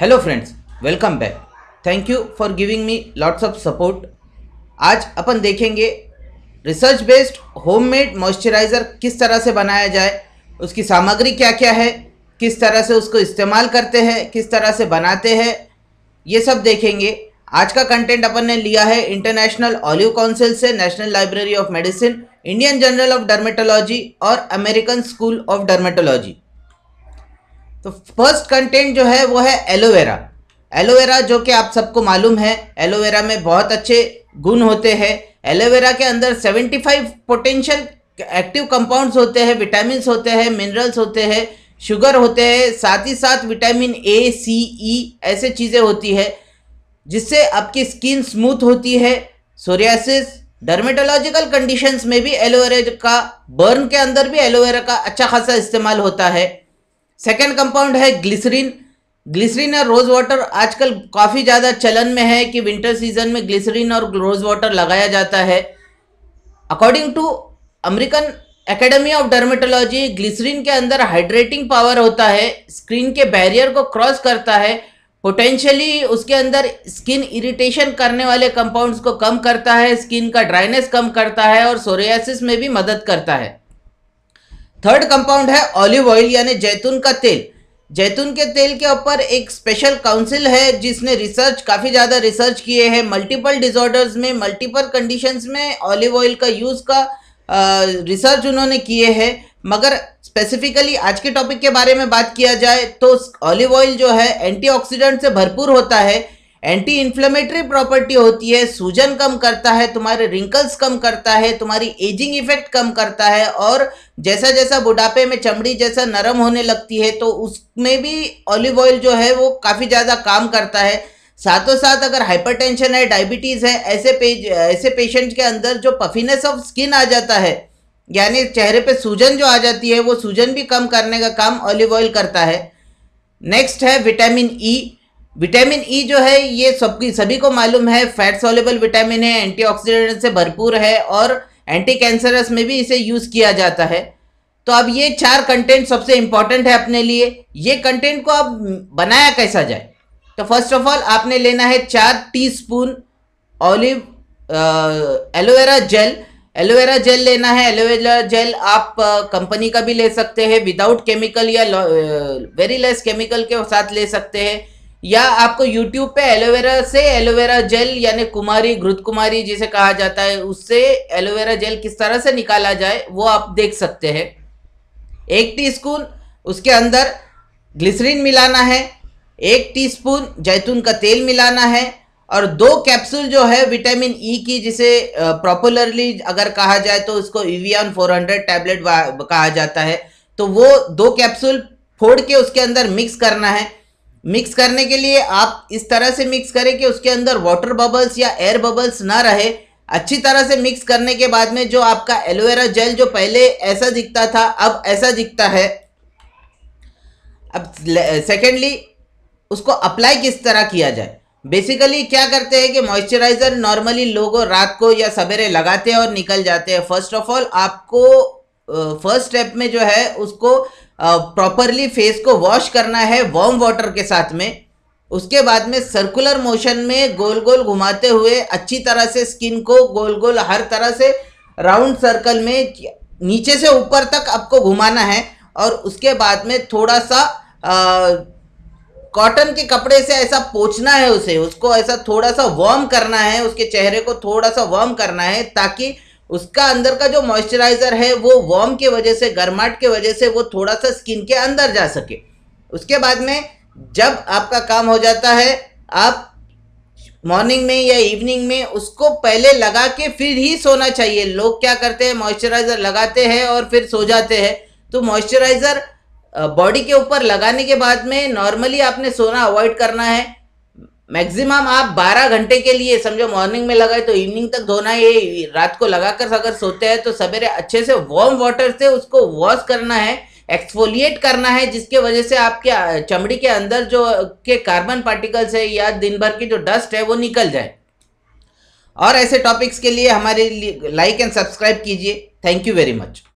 hello friends welcome back thank you for giving me lots of support आज अपन देखेंगे research based homemade moisturiser किस तरह से बनाया जाए उसकी सामग्री क्या क्या है किस तरह से उसको इस्तेमाल करते हैं किस तरह से बनाते हैं ये सब देखेंगे आज का कंटेंट अपन ने लिया है इंटरनेशनल ऑलिव काउंसिल से National Library of Medicine Indian Journal of Dermatology और अमेरिकन स्कूल ऑफ डर्मेटोलॉजी तो फर्स्ट कंटेंट जो है वो है एलोवेरा एलोवेरा जो कि आप सबको मालूम है एलोवेरा में बहुत अच्छे गुण होते हैं एलोवेरा के अंदर 75 पोटेंशियल एक्टिव कंपाउंड्स होते हैं विटामिन होते हैं मिनरल्स होते हैं शुगर होते हैं साथ ही साथ विटामिन ए सी ई ऐसे चीज़ें होती है जिससे आपकी स्किन स्मूथ होती है सोरियासिस डर्मेटोलॉजिकल कंडीशंस में भी एलोवेरा का बर्न के अंदर भी एलोवेरा का अच्छा खासा इस्तेमाल होता है सेकेंड कंपाउंड है ग्लिसरीन ग्लिसरीन और रोज़ वाटर आजकल काफ़ी ज़्यादा चलन में है कि विंटर सीजन में ग्लिसरीन और रोज़ वाटर लगाया जाता है according to American Academy of Dermatology glycerine के अंदर हाइड्रेटिंग पावर होता है स्क्रीन के बैरियर को क्रॉस करता है पोटेंशियली उसके अंदर स्किन इरिटेशन करने वाले कंपाउंड्स को कम करता है स्किन का ड्राइनेस कम करता है और सोरियासिस में भी मदद करता है थर्ड कंपाउंड है ऑलिव ऑयल यानी जैतून का तेल जैतून के तेल के ऊपर एक स्पेशल काउंसिल है जिसने रिसर्च काफ़ी ज़्यादा रिसर्च किए हैं मल्टीपल डिसऑर्डर्स में मल्टीपल कंडीशंस में ऑलिव ऑयल का यूज़ का आ, रिसर्च उन्होंने किए हैं मगर स्पेसिफिकली आज के टॉपिक के बारे में बात किया जाए तो ऑलिव ऑयल जो है एंटीऑक्सीडेंट से भरपूर होता है एंटी इन्फ्लेमेटरी प्रॉपर्टी होती है सूजन कम करता है तुम्हारे रिंकल्स कम करता है तुम्हारी एजिंग इफेक्ट कम करता है और जैसा जैसा बुढ़ापे में चमड़ी जैसा नरम होने लगती है तो उसमें भी ऑलिव ऑयल जो है वो काफ़ी ज़्यादा काम करता है साथों साथ अगर हाइपरटेंशन है डायबिटीज़ है ऐसे पेज ऐसे पेशेंट के अंदर जो पफीनेस ऑफ स्किन आ जाता है यानी चेहरे पे सूजन जो आ जाती है वो सूजन भी कम करने का काम ऑलिव ऑयल करता है नेक्स्ट है vitamin E e, vitamin E e जो है ये सबकी सभी को मालूम है फैट सॉलेबल विटामिन है एंटीऑक्सीडेंट से भरपूर है और एंटी कैंसरस में भी इसे यूज़ किया जाता है तो अब ये चार कंटेंट सबसे इम्पॉर्टेंट है अपने लिए ये कंटेंट को अब बनाया कैसा जाए तो फर्स्ट ऑफ ऑल आपने लेना है चार teaspoon olive aloe vera gel aloe vera gel लेना है एलोवेरा जेल आप कंपनी का भी ले सकते हैं विदाउट केमिकल या वेरी लेस केमिकल के साथ ले सकते हैं या आपको YouTube पे एलोवेरा से एलोवेरा जेल यानी कुमारी घृत कुमारी जिसे कहा जाता है उससे एलोवेरा जेल किस तरह से निकाला जाए वो आप देख सकते हैं एक टीस्पून उसके अंदर ग्लिसरीन मिलाना है एक टीस्पून जैतून का तेल मिलाना है और दो कैप्सूल जो है विटामिन ई e की जिसे प्रॉपुलरली अगर कहा जाए तो उसको इवियन 400 टैबलेट कहा जाता है तो वो दो कैप्सूल फोड़ के उसके अंदर मिक्स करना है मिक्स करने के लिए आप इस तरह से मिक्स करें कि उसके अंदर वाटर बबल्स या एयर बबल्स ना रहे अच्छी तरह से मिक्स करने के बाद में जो आपका एलोवेरा जेल जो पहले ऐसा दिखता था अब ऐसा दिखता है अब सेकेंडली उसको अप्लाई किस तरह किया जाए बेसिकली क्या करते हैं कि मॉइस्चराइज़र नॉर्मली लोगों रात को या सवेरे लगाते हैं और निकल जाते हैं फर्स्ट ऑफ ऑल आपको फर्स्ट स्टेप में जो है उसको प्रॉपरली फेस को वॉश करना है वार्म वाटर के साथ में उसके बाद में सर्कुलर मोशन में गोल गोल घुमाते हुए अच्छी तरह से स्किन को गोल गोल हर तरह से राउंड सर्कल में नीचे से ऊपर तक आपको घुमाना है और उसके बाद में थोड़ा सा कॉटन के कपड़े से ऐसा पोछना है उसे उसको ऐसा थोड़ा सा वार्म करना है उसके चेहरे को थोड़ा सा वार्म करना है ताकि उसका अंदर का जो मॉइस्चराइज़र है वो वॉर्म के वजह से गर्माहट के वजह से वो थोड़ा सा स्किन के अंदर जा सके उसके बाद में जब आपका काम हो जाता है आप मॉर्निंग में या इवनिंग में उसको पहले लगा के फिर ही सोना चाहिए लोग क्या करते हैं मॉइस्चराइज़र लगाते हैं और फिर सो जाते हैं तो मॉइस्चराइज़र बॉडी के ऊपर लगाने के बाद में नॉर्मली आपने सोना अवॉइड करना है मैक्सिमम आप 12 घंटे के लिए समझो मॉर्निंग में लगाए तो इवनिंग तक धोना ये रात को लगाकर अगर सोते हैं तो सवेरे अच्छे से वार्म वाटर से उसको वॉश करना है एक्सफोलिएट करना है जिसके वजह से आपके चमड़ी के अंदर जो के कार्बन पार्टिकल्स है या दिन भर की जो डस्ट है वो निकल जाए और ऐसे टॉपिक्स के लिए हमारे लाइक एंड सब्सक्राइब कीजिए थैंक यू वेरी मच